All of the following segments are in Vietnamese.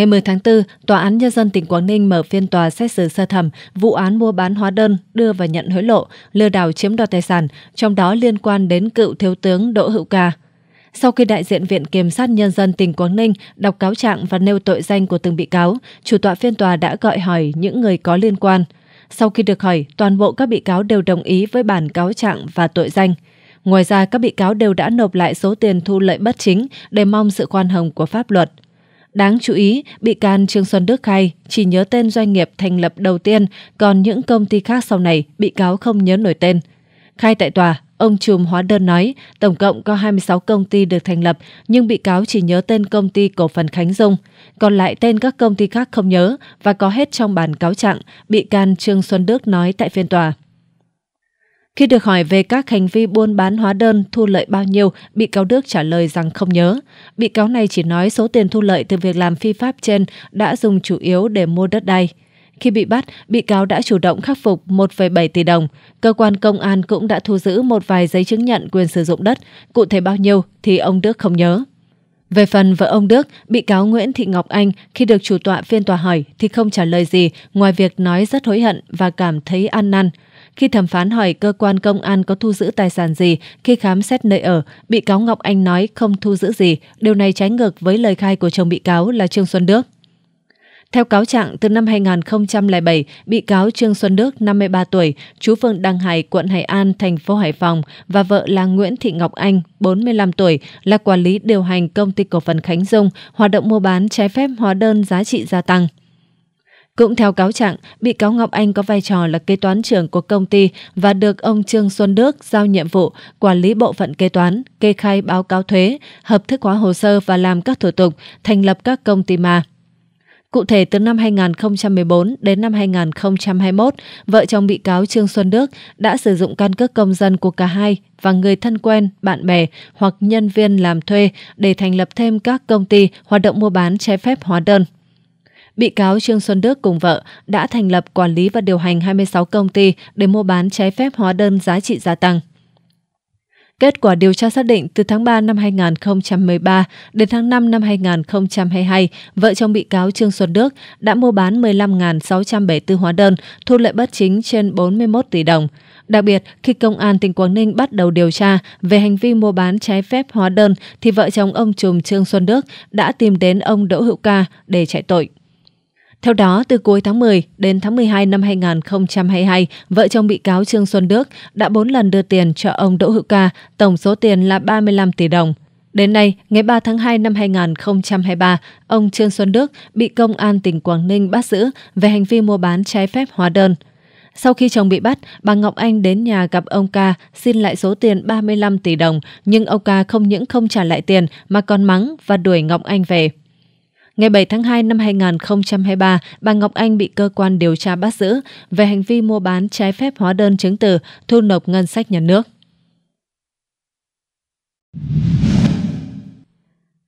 Ngày 10 tháng 4, Tòa án Nhân dân tỉnh Quảng Ninh mở phiên tòa xét xử sơ thẩm vụ án mua bán hóa đơn, đưa và nhận hối lộ, lừa đảo chiếm đoạt tài sản, trong đó liên quan đến cựu thiếu tướng Đỗ Hữu Ca. Sau khi đại diện Viện Kiểm sát Nhân dân tỉnh Quảng Ninh đọc cáo trạng và nêu tội danh của từng bị cáo, chủ tọa phiên tòa đã gọi hỏi những người có liên quan. Sau khi được hỏi, toàn bộ các bị cáo đều đồng ý với bản cáo trạng và tội danh. Ngoài ra, các bị cáo đều đã nộp lại số tiền thu lợi bất chính để mong sự khoan hồng của pháp luật. Đáng chú ý, bị can Trương Xuân Đức khai chỉ nhớ tên doanh nghiệp thành lập đầu tiên, còn những công ty khác sau này bị cáo không nhớ nổi tên. Khai tại tòa, ông Trùm Hóa Đơn nói tổng cộng có 26 công ty được thành lập nhưng bị cáo chỉ nhớ tên công ty cổ phần Khánh Dung. Còn lại tên các công ty khác không nhớ và có hết trong bản cáo trạng, bị can Trương Xuân Đức nói tại phiên tòa. Khi được hỏi về các hành vi buôn bán hóa đơn thu lợi bao nhiêu, bị cáo Đức trả lời rằng không nhớ. Bị cáo này chỉ nói số tiền thu lợi từ việc làm phi pháp trên đã dùng chủ yếu để mua đất đai. Khi bị bắt, bị cáo đã chủ động khắc phục 1,7 tỷ đồng. Cơ quan công an cũng đã thu giữ một vài giấy chứng nhận quyền sử dụng đất, cụ thể bao nhiêu thì ông Đức không nhớ. Về phần vợ ông Đức, bị cáo Nguyễn Thị Ngọc Anh khi được chủ tọa phiên tòa hỏi thì không trả lời gì ngoài việc nói rất hối hận và cảm thấy ăn năn. Khi thẩm phán hỏi cơ quan công an có thu giữ tài sản gì khi khám xét nơi ở, bị cáo Ngọc Anh nói không thu giữ gì. Điều này trái ngược với lời khai của chồng bị cáo là Trương Xuân Đức. Theo cáo trạng, từ năm 2007, bị cáo Trương Xuân Đức, 53 tuổi, chú phường Đăng Hải, quận Hải An, thành phố Hải Phòng và vợ là Nguyễn Thị Ngọc Anh, 45 tuổi, là quản lý điều hành công ty cổ phần Khánh Dung, hoạt động mua bán trái phép hóa đơn giá trị gia tăng. Cũng theo cáo trạng, bị cáo Ngọc Anh có vai trò là kế toán trưởng của công ty và được ông Trương Xuân Đức giao nhiệm vụ quản lý bộ phận kế toán, kê khai báo cáo thuế, hợp thức hóa hồ sơ và làm các thủ tục thành lập các công ty ma. Cụ thể, từ năm 2014 đến năm 2021, vợ chồng bị cáo Trương Xuân Đức đã sử dụng căn cước công dân của cả hai và người thân quen, bạn bè hoặc nhân viên làm thuê để thành lập thêm các công ty hoạt động mua bán trái phép hóa đơn. Bị cáo Trương Xuân Đức cùng vợ đã thành lập quản lý và điều hành 26 công ty để mua bán trái phép hóa đơn giá trị gia tăng. Kết quả điều tra xác định từ tháng 3 năm 2013 đến tháng 5 năm 2022, vợ chồng bị cáo Trương Xuân Đức đã mua bán 15.674 hóa đơn, thu lợi bất chính trên 41 tỷ đồng. Đặc biệt, khi công an tỉnh Quảng Ninh bắt đầu điều tra về hành vi mua bán trái phép hóa đơn thì vợ chồng ông trùm Trương Xuân Đức đã tìm đến ông Đỗ Hữu Ca để chạy tội. Theo đó, từ cuối tháng 10 đến tháng 12 năm 2022, vợ chồng bị cáo Trương Xuân Đức đã 4 lần đưa tiền cho ông Đỗ Hữu Ca, tổng số tiền là 35 tỷ đồng. Đến nay, ngày 3 tháng 2 năm 2023, ông Trương Xuân Đức bị Công an tỉnh Quảng Ninh bắt giữ về hành vi mua bán trái phép hóa đơn. Sau khi chồng bị bắt, bà Ngọc Anh đến nhà gặp ông Ca xin lại số tiền 35 tỷ đồng, nhưng ông Ca không những không trả lại tiền mà còn mắng và đuổi Ngọc Anh về. Ngày 7 tháng 2 năm 2023, bà Ngọc Anh bị cơ quan điều tra bắt giữ về hành vi mua bán trái phép hóa đơn chứng từ thu nộp ngân sách nhà nước.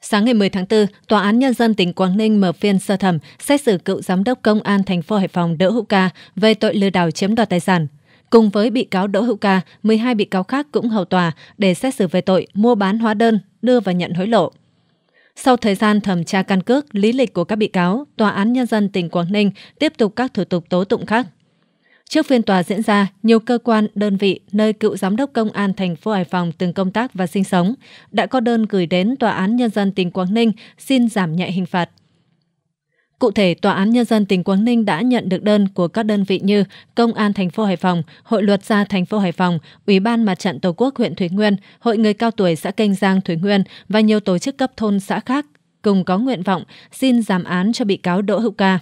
Sáng ngày 10 tháng 4, Tòa án Nhân dân tỉnh Quảng Ninh mở phiên sơ thẩm xét xử cựu giám đốc công an thành phố Hải Phòng Đỗ Hữu Ca về tội lừa đảo chiếm đoạt tài sản. Cùng với bị cáo Đỗ Hữu Ca, 12 bị cáo khác cũng hầu tòa để xét xử về tội mua bán hóa đơn, đưa và nhận hối lộ. Sau thời gian thẩm tra căn cước, lý lịch của các bị cáo, Tòa án Nhân dân tỉnh Quảng Ninh tiếp tục các thủ tục tố tụng khác. Trước phiên tòa diễn ra, nhiều cơ quan, đơn vị nơi cựu giám đốc công an thành phố Hải Phòng từng công tác và sinh sống đã có đơn gửi đến Tòa án Nhân dân tỉnh Quảng Ninh xin giảm nhẹ hình phạt. Cụ thể, Tòa án Nhân dân tỉnh Quảng Ninh đã nhận được đơn của các đơn vị như Công an thành phố Hải Phòng, Hội luật gia thành phố Hải Phòng, Ủy ban Mặt trận Tổ quốc huyện Thủy Nguyên, Hội người cao tuổi xã Kênh Giang Thủy Nguyên và nhiều tổ chức cấp thôn xã khác cùng có nguyện vọng xin giảm án cho bị cáo Đỗ Hữu Ca.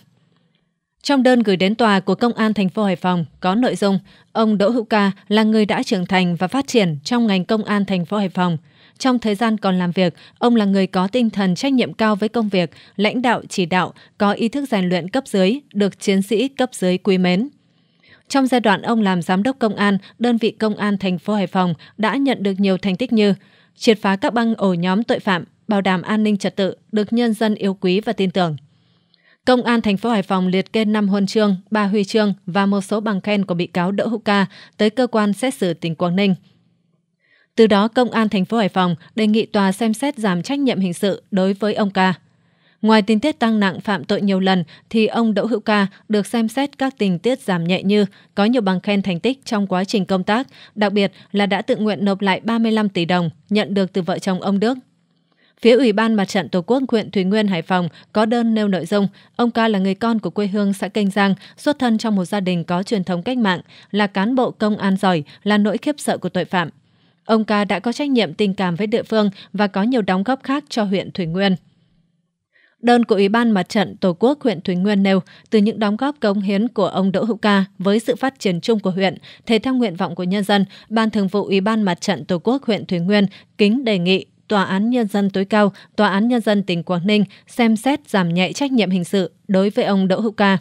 Trong đơn gửi đến tòa của Công an thành phố Hải Phòng có nội dung ông Đỗ Hữu Ca là người đã trưởng thành và phát triển trong ngành công an thành phố Hải Phòng – trong thời gian còn làm việc, ông là người có tinh thần trách nhiệm cao với công việc, lãnh đạo chỉ đạo, có ý thức rèn luyện cấp dưới, được chiến sĩ cấp dưới quý mến. Trong giai đoạn ông làm giám đốc công an, đơn vị công an thành phố Hải Phòng đã nhận được nhiều thành tích như triệt phá các băng ổ nhóm tội phạm, bảo đảm an ninh trật tự, được nhân dân yêu quý và tin tưởng. Công an thành phố Hải Phòng liệt kê 5 huân chương, 3 huy chương và một số bằng khen của bị cáo Đỗ Hữu Ca tới cơ quan xét xử tỉnh Quảng Ninh – từ đó, Công an thành phố Hải Phòng đề nghị tòa xem xét giảm trách nhiệm hình sự đối với ông Ca. Ngoài tình tiết tăng nặng phạm tội nhiều lần, thì ông Đỗ Hữu Ca được xem xét các tình tiết giảm nhẹ như có nhiều bằng khen thành tích trong quá trình công tác, đặc biệt là đã tự nguyện nộp lại 35 tỷ đồng nhận được từ vợ chồng ông Đức. Phía Ủy ban Mặt trận Tổ quốc huyện Thủy Nguyên, Hải Phòng có đơn nêu nội dung ông Ca là người con của quê hương xã Kênh Giang, xuất thân trong một gia đình có truyền thống cách mạng, là cán bộ công an giỏi, là nỗi khiếp sợ của tội phạm. Ông ca đã có trách nhiệm tình cảm với địa phương và có nhiều đóng góp khác cho huyện Thủy Nguyên. Đơn của Ủy ban Mặt trận Tổ quốc huyện Thủy Nguyên nêu từ những đóng góp cống hiến của ông Đỗ Hữu Ca với sự phát triển chung của huyện, thể theo nguyện vọng của nhân dân, Ban Thường vụ Ủy ban Mặt trận Tổ quốc huyện Thủy Nguyên kính đề nghị Tòa án Nhân dân tối cao, Tòa án Nhân dân tỉnh Quảng Ninh xem xét giảm nhẹ trách nhiệm hình sự đối với ông Đỗ Hữu Ca.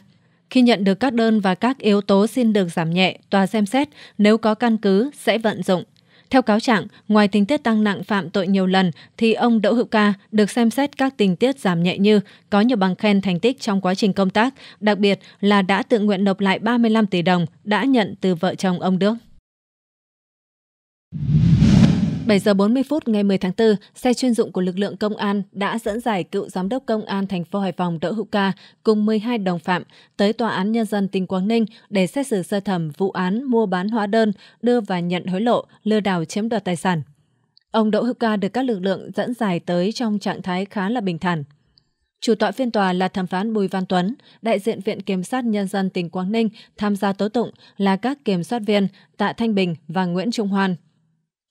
Khi nhận được các đơn và các yếu tố xin được giảm nhẹ, tòa xem xét nếu có căn cứ sẽ vận dụng theo cáo trạng, ngoài tình tiết tăng nặng phạm tội nhiều lần, thì ông Đỗ Hữu Ca được xem xét các tình tiết giảm nhẹ như có nhiều bằng khen thành tích trong quá trình công tác, đặc biệt là đã tự nguyện nộp lại 35 tỷ đồng đã nhận từ vợ chồng ông Đức. 7 giờ 40 phút ngày 10 tháng 4, xe chuyên dụng của lực lượng công an đã dẫn giải cựu giám đốc công an thành phố Hải Phòng Đỗ Hữu Ca cùng 12 đồng phạm tới tòa án nhân dân tỉnh Quảng Ninh để xét xử sơ thẩm vụ án mua bán hóa đơn, đưa và nhận hối lộ, lừa đảo chiếm đoạt tài sản. Ông Đỗ Hữu Ca được các lực lượng dẫn giải tới trong trạng thái khá là bình thản. Chủ tọa phiên tòa là thẩm phán Bùi Văn Tuấn, đại diện Viện Kiểm sát Nhân dân tỉnh Quảng Ninh tham gia tố tụng là các kiểm soát viên Tạ Thanh Bình và Nguyễn Trung Hoan.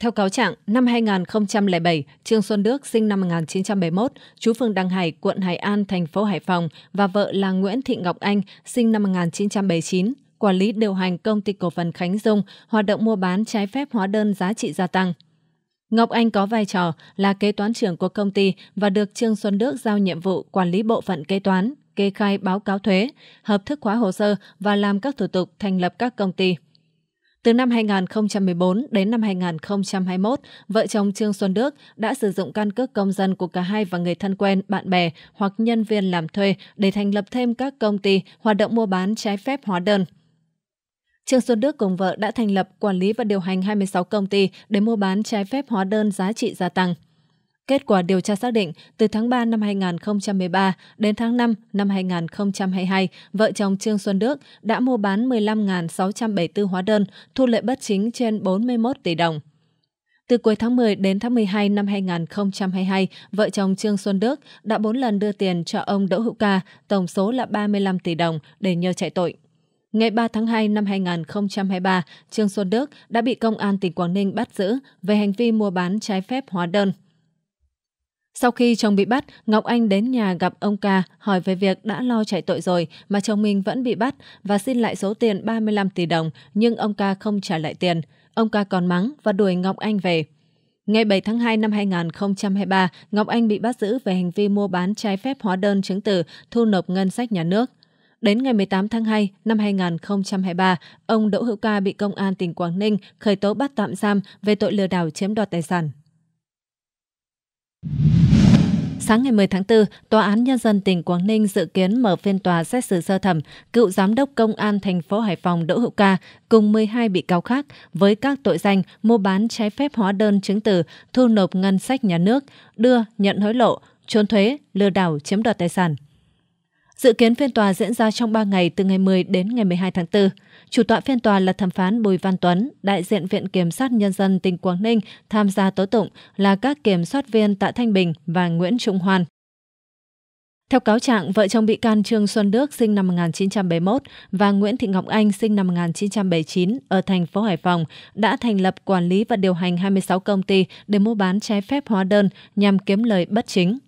Theo cáo trạng, năm 2007, Trương Xuân Đức sinh năm 1971, chú phường Đăng Hải, quận Hải An, thành phố Hải Phòng và vợ là Nguyễn Thị Ngọc Anh, sinh năm 1979, quản lý điều hành công ty cổ phần Khánh Dung, hoạt động mua bán trái phép hóa đơn giá trị gia tăng. Ngọc Anh có vai trò là kế toán trưởng của công ty và được Trương Xuân Đức giao nhiệm vụ quản lý bộ phận kế toán, kê khai báo cáo thuế, hợp thức hóa hồ sơ và làm các thủ tục thành lập các công ty. Từ năm 2014 đến năm 2021, vợ chồng Trương Xuân Đức đã sử dụng căn cước công dân của cả hai và người thân quen, bạn bè hoặc nhân viên làm thuê để thành lập thêm các công ty hoạt động mua bán trái phép hóa đơn. Trương Xuân Đức cùng vợ đã thành lập, quản lý và điều hành 26 công ty để mua bán trái phép hóa đơn giá trị gia tăng. Kết quả điều tra xác định, từ tháng 3 năm 2013 đến tháng 5 năm 2022, vợ chồng Trương Xuân Đức đã mua bán 15.674 hóa đơn, thu lợi bất chính trên 41 tỷ đồng. Từ cuối tháng 10 đến tháng 12 năm 2022, vợ chồng Trương Xuân Đức đã 4 lần đưa tiền cho ông Đỗ Hữu Ca, tổng số là 35 tỷ đồng để nhờ chạy tội. Ngày 3 tháng 2 năm 2023, Trương Xuân Đức đã bị Công an tỉnh Quảng Ninh bắt giữ về hành vi mua bán trái phép hóa đơn. Sau khi chồng bị bắt, Ngọc Anh đến nhà gặp ông ca hỏi về việc đã lo chạy tội rồi mà chồng mình vẫn bị bắt và xin lại số tiền 35 tỷ đồng nhưng ông ca không trả lại tiền. Ông ca còn mắng và đuổi Ngọc Anh về. Ngày 7 tháng 2 năm 2023, Ngọc Anh bị bắt giữ về hành vi mua bán trái phép hóa đơn chứng từ thu nộp ngân sách nhà nước. Đến ngày 18 tháng 2 năm 2023, ông Đỗ Hữu Ca bị Công an tỉnh Quảng Ninh khởi tố bắt tạm giam về tội lừa đảo chiếm đoạt tài sản. Sáng ngày 10 tháng 4, Tòa án Nhân dân tỉnh Quảng Ninh dự kiến mở phiên tòa xét xử sơ thẩm cựu giám đốc công an thành phố Hải Phòng Đỗ Hữu Ca cùng 12 bị cáo khác với các tội danh mua bán trái phép hóa đơn chứng từ, thu nộp ngân sách nhà nước, đưa, nhận hối lộ, trốn thuế, lừa đảo chiếm đoạt tài sản. Dự kiến phiên tòa diễn ra trong 3 ngày từ ngày 10 đến ngày 12 tháng 4. Chủ tọa phiên tòa là thẩm phán Bùi Văn Tuấn, đại diện Viện Kiểm sát Nhân dân tỉnh Quảng Ninh tham gia tố tụng là các kiểm soát viên Tạ Thanh Bình và Nguyễn Trung Hoan. Theo cáo trạng, vợ chồng bị can Trương Xuân Đức sinh năm 1971 và Nguyễn Thị Ngọc Anh sinh năm 1979 ở thành phố Hải Phòng đã thành lập quản lý và điều hành 26 công ty để mua bán trái phép hóa đơn nhằm kiếm lời bất chính.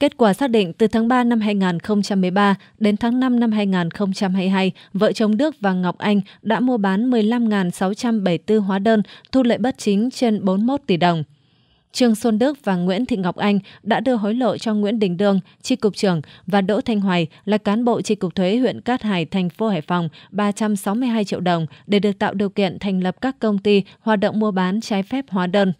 Kết quả xác định từ tháng 3 năm 2013 đến tháng 5 năm 2022, vợ chồng Đức và Ngọc Anh đã mua bán 15.674 hóa đơn thu lợi bất chính trên 41 tỷ đồng. Trương Xuân Đức và Nguyễn Thị Ngọc Anh đã đưa hối lộ cho Nguyễn Đình Đương, tri cục trưởng và Đỗ Thanh Hoài là cán bộ tri cục thuế huyện Cát Hải, thành phố Hải Phòng 362 triệu đồng để được tạo điều kiện thành lập các công ty hoạt động mua bán trái phép hóa đơn.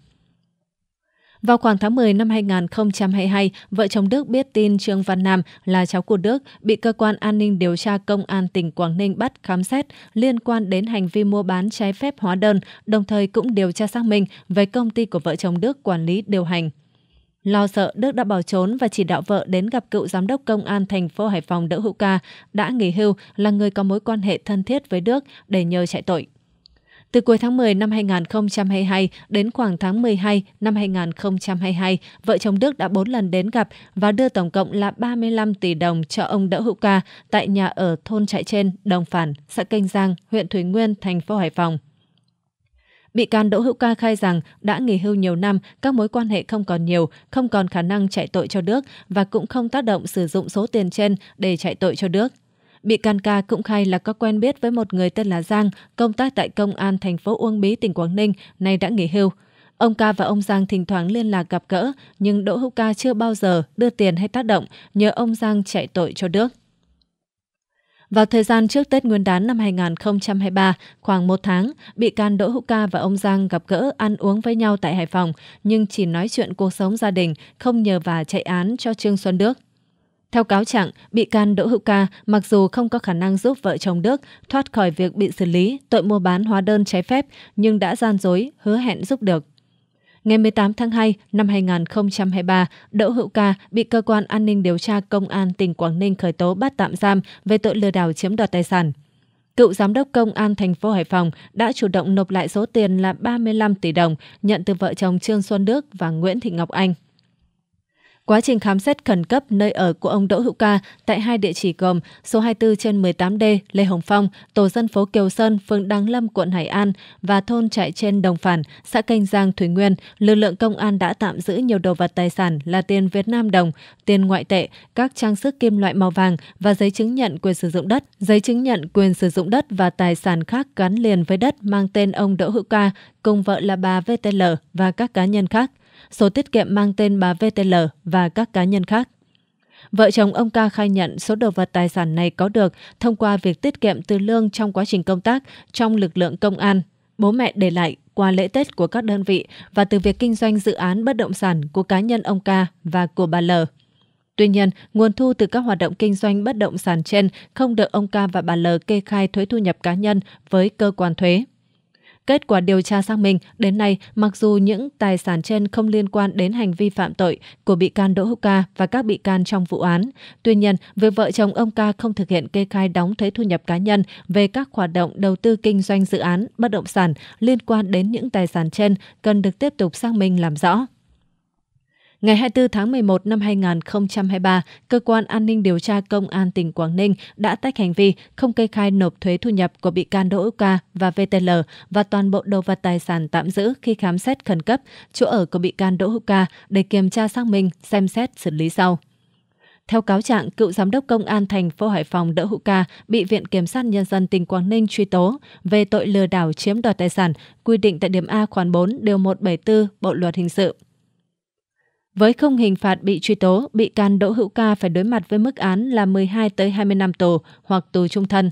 Vào khoảng tháng 10 năm 2022, vợ chồng Đức biết tin Trương Văn Nam là cháu của Đức bị cơ quan an ninh điều tra công an tỉnh Quảng Ninh bắt khám xét liên quan đến hành vi mua bán trái phép hóa đơn, đồng thời cũng điều tra xác minh về công ty của vợ chồng Đức quản lý điều hành. Lo sợ, Đức đã bỏ trốn và chỉ đạo vợ đến gặp cựu giám đốc công an thành phố Hải Phòng Đỗ Hữu Ca, đã nghỉ hưu là người có mối quan hệ thân thiết với Đức để nhờ chạy tội. Từ cuối tháng 10 năm 2022 đến khoảng tháng 12 năm 2022, vợ chồng Đức đã 4 lần đến gặp và đưa tổng cộng là 35 tỷ đồng cho ông Đỗ Hữu Ca tại nhà ở thôn trại trên Đồng Phản, xã Kênh Giang, huyện Thủy Nguyên, thành phố Hải Phòng. Bị can Đỗ Hữu Ca khai rằng đã nghỉ hưu nhiều năm, các mối quan hệ không còn nhiều, không còn khả năng chạy tội cho Đức và cũng không tác động sử dụng số tiền trên để chạy tội cho Đức. Bị can ca cũng khai là có quen biết với một người tên là Giang, công tác tại công an thành phố Uông Bí, tỉnh Quảng Ninh, nay đã nghỉ hưu. Ông ca và ông Giang thỉnh thoảng liên lạc gặp gỡ, nhưng Đỗ Hữu Ca chưa bao giờ đưa tiền hay tác động, nhờ ông Giang chạy tội cho Đức. Vào thời gian trước Tết Nguyên đán năm 2023, khoảng một tháng, bị can Đỗ Hữu Ca và ông Giang gặp gỡ ăn uống với nhau tại Hải Phòng, nhưng chỉ nói chuyện cuộc sống gia đình, không nhờ và chạy án cho Trương Xuân Đức. Theo cáo trạng, bị can Đỗ Hữu Ca mặc dù không có khả năng giúp vợ chồng Đức thoát khỏi việc bị xử lý tội mua bán hóa đơn trái phép nhưng đã gian dối, hứa hẹn giúp được. Ngày 18 tháng 2 năm 2023, Đỗ Hữu Ca bị Cơ quan An ninh Điều tra Công an tỉnh Quảng Ninh khởi tố bắt tạm giam về tội lừa đảo chiếm đoạt tài sản. Cựu giám đốc công an thành phố Hải Phòng đã chủ động nộp lại số tiền là 35 tỷ đồng nhận từ vợ chồng Trương Xuân Đức và Nguyễn Thị Ngọc Anh. Quá trình khám xét khẩn cấp nơi ở của ông Đỗ Hữu Ca tại hai địa chỉ gồm số 24 trên 18D Lê Hồng Phong, tổ dân phố Kiều Sơn, phường Đăng Lâm, quận Hải An và thôn trại trên Đồng Phản, xã Canh Giang, Thủy Nguyên, lực lượng công an đã tạm giữ nhiều đồ vật tài sản là tiền Việt Nam đồng, tiền ngoại tệ, các trang sức kim loại màu vàng và giấy chứng nhận quyền sử dụng đất, giấy chứng nhận quyền sử dụng đất và tài sản khác gắn liền với đất mang tên ông Đỗ Hữu Ca cùng vợ là bà VTL và các cá nhân khác số tiết kiệm mang tên bà VTL và các cá nhân khác. Vợ chồng ông ca khai nhận số đồ vật tài sản này có được thông qua việc tiết kiệm từ lương trong quá trình công tác trong lực lượng công an. Bố mẹ để lại qua lễ Tết của các đơn vị và từ việc kinh doanh dự án bất động sản của cá nhân ông ca và của bà L. Tuy nhiên, nguồn thu từ các hoạt động kinh doanh bất động sản trên không được ông ca và bà L kê khai thuế thu nhập cá nhân với cơ quan thuế. Kết quả điều tra xác minh, đến nay, mặc dù những tài sản trên không liên quan đến hành vi phạm tội của bị can Đỗ Hữu Ca và các bị can trong vụ án, tuy nhiên, việc vợ chồng ông Ca không thực hiện kê khai đóng thuế thu nhập cá nhân về các hoạt động đầu tư kinh doanh dự án, bất động sản liên quan đến những tài sản trên cần được tiếp tục xác minh làm rõ. Ngày 24 tháng 11 năm 2023, Cơ quan An ninh Điều tra Công an tỉnh Quảng Ninh đã tách hành vi không kê khai nộp thuế thu nhập của bị can Đỗ Hữu Ca và VTL và toàn bộ đồ vật tài sản tạm giữ khi khám xét khẩn cấp chỗ ở của bị can Đỗ Hữu Ca để kiểm tra xác minh, xem xét xử lý sau. Theo cáo trạng, cựu giám đốc công an thành phố Hải Phòng Đỗ Hữu Ca bị Viện Kiểm sát Nhân dân tỉnh Quảng Ninh truy tố về tội lừa đảo chiếm đoạt tài sản quy định tại điểm A khoản 4 điều 174 Bộ Luật Hình sự. Với không hình phạt bị truy tố, bị can Đỗ Hữu Ca phải đối mặt với mức án là 12 tới 20 năm tù hoặc tù trung thân.